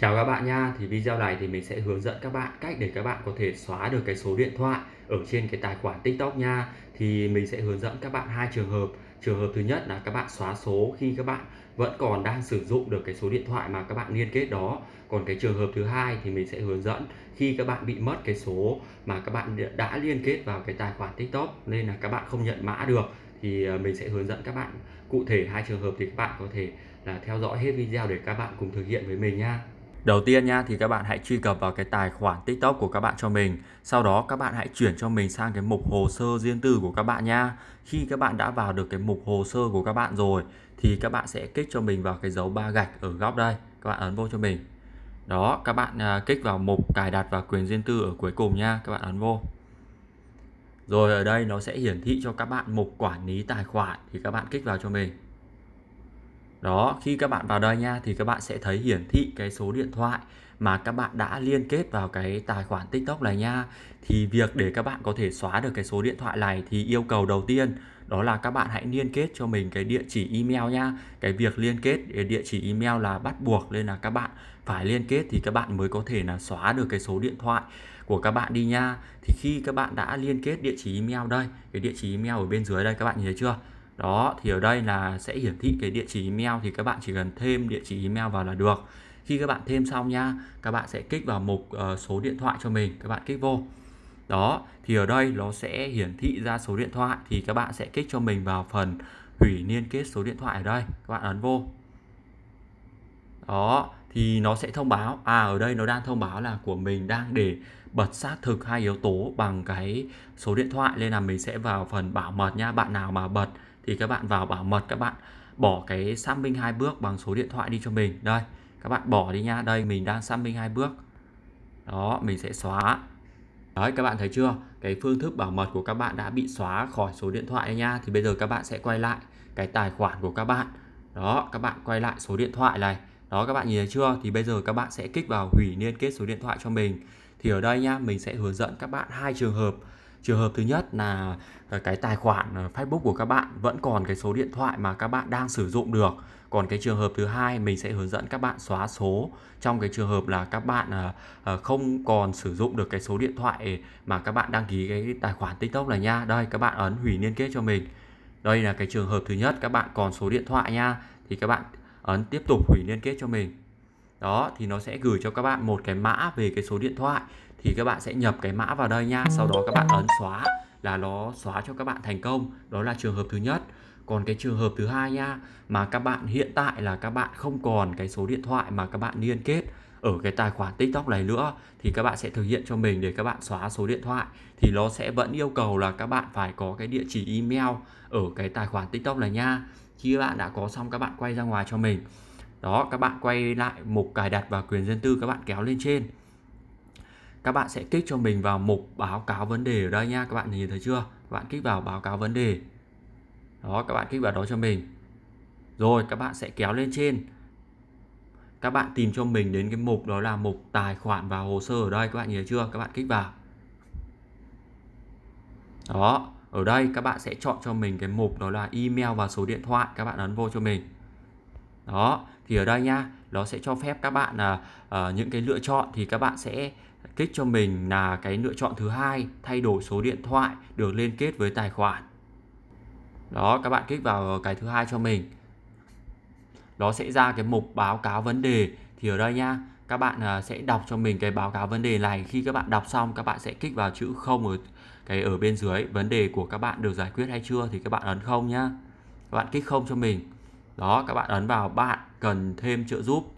Chào các bạn nha, thì video này thì mình sẽ hướng dẫn các bạn cách để các bạn có thể xóa được cái số điện thoại ở trên cái tài khoản TikTok nha. Thì mình sẽ hướng dẫn các bạn hai trường hợp. Trường hợp thứ nhất là các bạn xóa số khi các bạn vẫn còn đang sử dụng được cái số điện thoại mà các bạn liên kết đó. Còn cái trường hợp thứ hai thì mình sẽ hướng dẫn khi các bạn bị mất cái số mà các bạn đã liên kết vào cái tài khoản TikTok nên là các bạn không nhận mã được thì mình sẽ hướng dẫn các bạn cụ thể hai trường hợp thì các bạn có thể là theo dõi hết video để các bạn cùng thực hiện với mình nha. Đầu tiên nha thì các bạn hãy truy cập vào cái tài khoản TikTok của các bạn cho mình. Sau đó các bạn hãy chuyển cho mình sang cái mục hồ sơ riêng tư của các bạn nha. Khi các bạn đã vào được cái mục hồ sơ của các bạn rồi thì các bạn sẽ kích cho mình vào cái dấu ba gạch ở góc đây. Các bạn ấn vô cho mình. Đó, các bạn à, kích vào mục cài đặt và quyền riêng tư ở cuối cùng nha, các bạn ấn vô. Rồi ở đây nó sẽ hiển thị cho các bạn mục quản lý tài khoản thì các bạn kích vào cho mình đó khi các bạn vào đây nha thì các bạn sẽ thấy hiển thị cái số điện thoại mà các bạn đã liên kết vào cái tài khoản tiktok này nha thì việc để các bạn có thể xóa được cái số điện thoại này thì yêu cầu đầu tiên đó là các bạn hãy liên kết cho mình cái địa chỉ email nha cái việc liên kết địa chỉ email là bắt buộc nên là các bạn phải liên kết thì các bạn mới có thể là xóa được cái số điện thoại của các bạn đi nha thì khi các bạn đã liên kết địa chỉ email đây cái địa chỉ email ở bên dưới đây các bạn nhìn thấy chưa đó thì ở đây là sẽ hiển thị cái địa chỉ email thì các bạn chỉ cần thêm địa chỉ email vào là được khi các bạn thêm xong nha các bạn sẽ kích vào mục uh, số điện thoại cho mình các bạn kích vô đó thì ở đây nó sẽ hiển thị ra số điện thoại thì các bạn sẽ kích cho mình vào phần hủy liên kết số điện thoại ở đây các bạn ấn vô đó thì nó sẽ thông báo à ở đây nó đang thông báo là của mình đang để bật xác thực hai yếu tố bằng cái số điện thoại nên là mình sẽ vào phần bảo mật nha bạn nào mà bật thì các bạn vào bảo mật các bạn bỏ cái xác minh hai bước bằng số điện thoại đi cho mình đây các bạn bỏ đi nha đây mình đang xác minh hai bước đó mình sẽ xóa đấy các bạn thấy chưa cái phương thức bảo mật của các bạn đã bị xóa khỏi số điện thoại nha thì bây giờ các bạn sẽ quay lại cái tài khoản của các bạn đó các bạn quay lại số điện thoại này đó các bạn nhìn thấy chưa thì bây giờ các bạn sẽ kích vào hủy liên kết số điện thoại cho mình thì ở đây nha mình sẽ hướng dẫn các bạn hai trường hợp trường hợp thứ nhất là ờ, cái tài khoản ờ, Facebook của các bạn vẫn còn cái số điện thoại mà các bạn đang sử dụng được còn cái trường hợp thứ hai mình sẽ hướng dẫn các bạn xóa số trong cái trường hợp là các bạn ờ, không còn sử dụng được cái số điện thoại mà các bạn đăng ký cái tài khoản tiktok này nha đây các bạn ấn hủy liên kết cho mình đây là cái trường hợp thứ nhất các bạn còn số điện thoại nha thì các bạn ấn tiếp tục hủy liên kết cho mình đó thì nó sẽ gửi cho các bạn một cái mã về cái số điện thoại thì các bạn sẽ nhập cái mã vào đây nha sau đó các bạn ấn xóa là nó xóa cho các bạn thành công đó là trường hợp thứ nhất còn cái trường hợp thứ hai nha mà các bạn hiện tại là các bạn không còn cái số điện thoại mà các bạn liên kết ở cái tài khoản tiktok này nữa thì các bạn sẽ thực hiện cho mình để các bạn xóa số điện thoại thì nó sẽ vẫn yêu cầu là các bạn phải có cái địa chỉ email ở cái tài khoản tiktok này nha khi các bạn đã có xong các bạn quay ra ngoài cho mình đó các bạn quay lại mục cài đặt và quyền dân tư các bạn kéo lên trên các bạn sẽ kích cho mình vào mục báo cáo vấn đề ở đây nha các bạn nhìn thấy chưa các bạn kích vào báo cáo vấn đề đó các bạn kích vào đó cho mình rồi các bạn sẽ kéo lên trên các bạn tìm cho mình đến cái mục đó là mục tài khoản và hồ sơ ở đây các bạn nhớ chưa các bạn kích vào đó ở đây các bạn sẽ chọn cho mình cái mục đó là email và số điện thoại các bạn ấn vô cho mình đó thì ở đây nha nó sẽ cho phép các bạn là uh, à, những cái lựa chọn thì các bạn sẽ kích cho mình là cái lựa chọn thứ hai thay đổi số điện thoại được liên kết với tài khoản đó các bạn kích vào cái thứ hai cho mình nó sẽ ra cái mục báo cáo vấn đề thì ở đây nha các bạn à, sẽ đọc cho mình cái báo cáo vấn đề này khi các bạn đọc xong các bạn sẽ kích vào chữ không ở cái ở bên dưới vấn đề của các bạn được giải quyết hay chưa thì các bạn ấn không nhá các bạn kích không cho mình đó các bạn ấn vào bạn cần thêm trợ giúp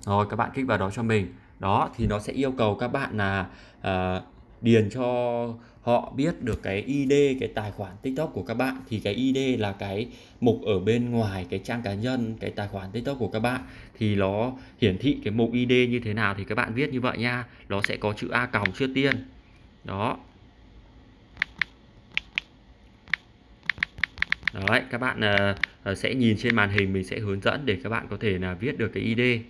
rồi các bạn kích vào đó cho mình đó thì nó sẽ yêu cầu các bạn là uh, điền cho họ biết được cái ID cái tài khoản TikTok của các bạn thì cái ID là cái mục ở bên ngoài cái trang cá nhân cái tài khoản TikTok của các bạn thì nó hiển thị cái mục ID như thế nào thì các bạn viết như vậy nha nó sẽ có chữ A còng trước tiên đó Đấy, các bạn uh, sẽ nhìn trên màn hình mình sẽ hướng dẫn để các bạn có thể là viết được cái ID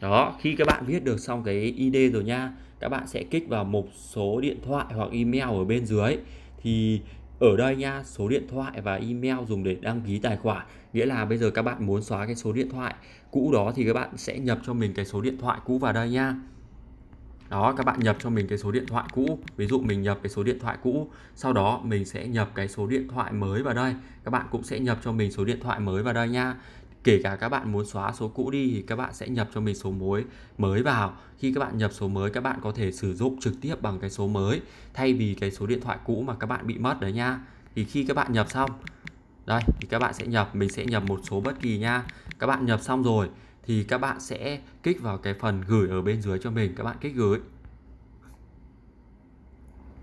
đó khi các bạn viết được xong cái ID rồi nha các bạn sẽ kích vào một số điện thoại hoặc email ở bên dưới thì ở đây nha số điện thoại và email dùng để đăng ký tài khoản nghĩa là bây giờ các bạn muốn xóa cái số điện thoại cũ đó thì các bạn sẽ nhập cho mình cái số điện thoại cũ vào đây nha đó các bạn nhập cho mình cái số điện thoại cũ ví dụ mình nhập cái số điện thoại cũ sau đó mình sẽ nhập cái số điện thoại mới vào đây các bạn cũng sẽ nhập cho mình số điện thoại mới vào đây nha kể cả các bạn muốn xóa số cũ đi thì các bạn sẽ nhập cho mình số mới mới vào khi các bạn nhập số mới các bạn có thể sử dụng trực tiếp bằng cái số mới thay vì cái số điện thoại cũ mà các bạn bị mất đấy nha thì khi các bạn nhập xong đây thì các bạn sẽ nhập mình sẽ nhập một số bất kỳ nha các bạn nhập xong rồi thì các bạn sẽ kích vào cái phần gửi ở bên dưới cho mình các bạn kích gửi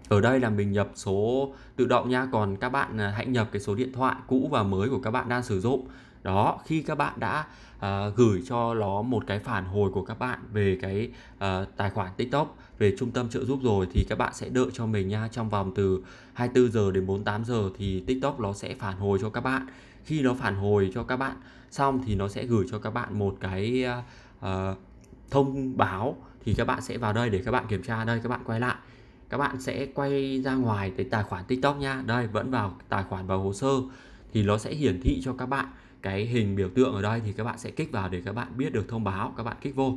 ở đây là mình nhập số tự động nha còn các bạn à, hãy nhập cái số điện thoại cũ và mới của các bạn đang sử dụng đó khi các bạn đã à, gửi cho nó một cái phản hồi của các bạn về cái à, tài khoản tiktok về trung tâm trợ giúp rồi thì các bạn sẽ đợi cho mình nha trong vòng từ 24 giờ đến 48 giờ thì tiktok nó sẽ phản hồi cho các bạn khi nó phản hồi cho các bạn xong thì nó sẽ gửi cho các bạn một cái uh, thông báo thì các bạn sẽ vào đây để các bạn kiểm tra đây các bạn quay lại các bạn sẽ quay ra ngoài cái tài khoản tiktok nha đây vẫn vào tài khoản vào hồ sơ thì nó sẽ hiển thị cho các bạn cái hình biểu tượng ở đây thì các bạn sẽ kích vào để các bạn biết được thông báo các bạn kích vô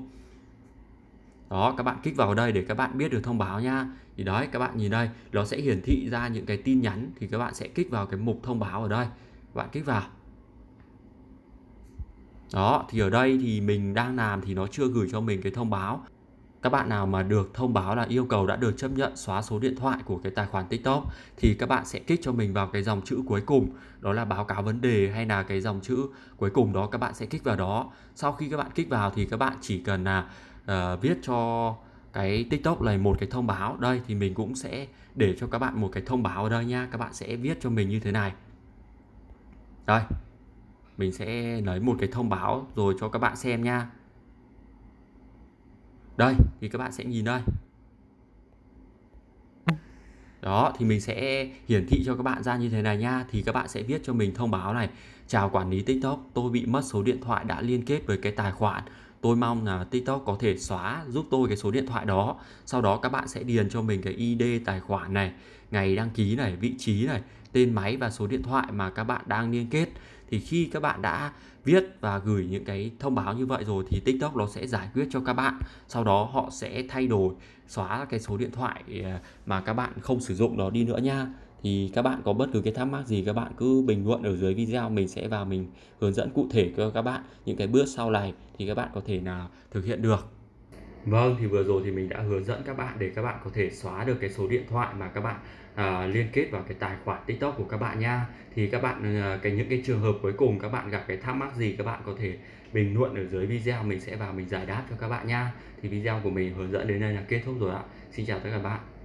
đó các bạn kích vào đây để các bạn biết được thông báo nha thì đấy các bạn nhìn đây nó sẽ hiển thị ra những cái tin nhắn thì các bạn sẽ kích vào cái mục thông báo ở đây các bạn kích vào đó thì ở đây thì mình đang làm thì nó chưa gửi cho mình cái thông báo các bạn nào mà được thông báo là yêu cầu đã được chấp nhận xóa số điện thoại của cái tài khoản TikTok thì các bạn sẽ kích cho mình vào cái dòng chữ cuối cùng đó là báo cáo vấn đề hay là cái dòng chữ cuối cùng đó các bạn sẽ kích vào đó sau khi các bạn kích vào thì các bạn chỉ cần là uh, viết cho cái TikTok này một cái thông báo đây thì mình cũng sẽ để cho các bạn một cái thông báo ở đây nha các bạn sẽ viết cho mình như thế này đây mình sẽ lấy một cái thông báo rồi cho các bạn xem nha đây thì các bạn sẽ nhìn đây đó thì mình sẽ hiển thị cho các bạn ra như thế này nha thì các bạn sẽ viết cho mình thông báo này chào quản lý tiktok tôi bị mất số điện thoại đã liên kết với cái tài khoản tôi mong là tiktok có thể xóa giúp tôi cái số điện thoại đó sau đó các bạn sẽ điền cho mình cái id tài khoản này ngày đăng ký này vị trí này tên máy và số điện thoại mà các bạn đang liên kết thì khi các bạn đã viết và gửi những cái thông báo như vậy rồi thì tiktok nó sẽ giải quyết cho các bạn sau đó họ sẽ thay đổi xóa cái số điện thoại à, mà các bạn không sử dụng đó đi nữa nha thì các bạn có bất cứ cái thắc mắc gì các bạn cứ bình luận ở dưới video mình sẽ vào mình hướng dẫn cụ thể cho các bạn những cái bước sau này thì các bạn có thể là thực hiện được Vâng, thì vừa rồi thì mình đã hướng dẫn các bạn để các bạn có thể xóa được cái số điện thoại mà các bạn à, liên kết vào cái tài khoản TikTok của các bạn nha. Thì các bạn à, cái những cái trường hợp cuối cùng các bạn gặp cái thắc mắc gì các bạn có thể bình luận ở dưới video mình sẽ vào mình giải đáp cho các bạn nha. Thì video của mình hướng dẫn đến đây là kết thúc rồi ạ. Xin chào tất cả các bạn.